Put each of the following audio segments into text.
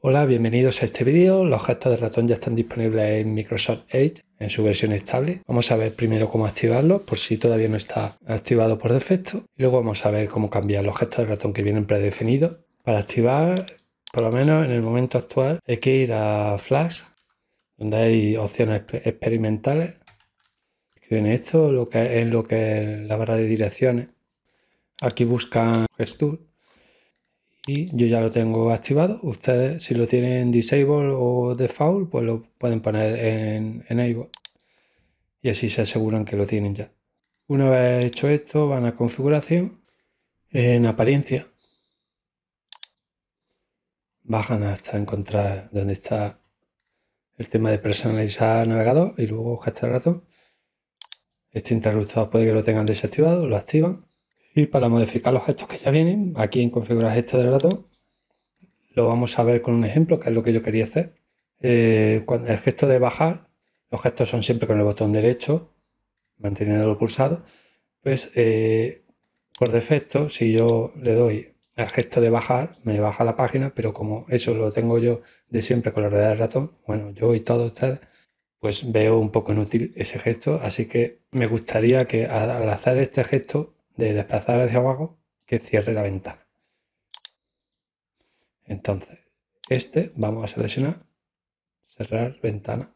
Hola, bienvenidos a este vídeo. Los gestos de ratón ya están disponibles en Microsoft Edge en su versión estable. Vamos a ver primero cómo activarlo por si todavía no está activado por defecto. Y luego vamos a ver cómo cambiar los gestos de ratón que vienen predefinidos. Para activar, por lo menos en el momento actual, hay que ir a Flash, donde hay opciones experimentales. Escriben esto lo que es lo que es la barra de direcciones. Aquí buscan gesture y yo ya lo tengo activado. Ustedes, si lo tienen disable o default, pues lo pueden poner en enable y así se aseguran que lo tienen ya. Una vez hecho esto, van a configuración, en apariencia, bajan hasta encontrar dónde está el tema de personalizar navegador y luego hasta el rato Este interruptor puede que lo tengan desactivado, lo activan y para modificar los gestos que ya vienen, aquí en configurar gesto del ratón, lo vamos a ver con un ejemplo, que es lo que yo quería hacer. Eh, cuando el gesto de bajar, los gestos son siempre con el botón derecho, manteniéndolo pulsado. Pues eh, por defecto, si yo le doy al gesto de bajar, me baja la página, pero como eso lo tengo yo de siempre con la rueda del ratón, bueno, yo y todo ustedes, pues veo un poco inútil ese gesto, así que me gustaría que al hacer este gesto de desplazar hacia abajo que cierre la ventana. Entonces, este vamos a seleccionar cerrar ventana,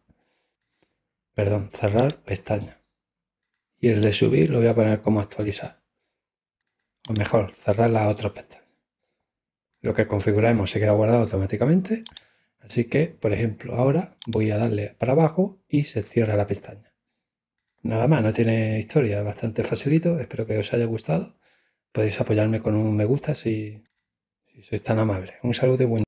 perdón, cerrar pestaña. Y el de subir lo voy a poner como actualizar. O mejor, cerrar la otra pestaña. Lo que configuramos se queda guardado automáticamente. Así que, por ejemplo, ahora voy a darle para abajo y se cierra la pestaña. Nada más, no tiene historia, bastante facilito. Espero que os haya gustado. Podéis apoyarme con un me gusta si, sois tan amable. Un saludo y buen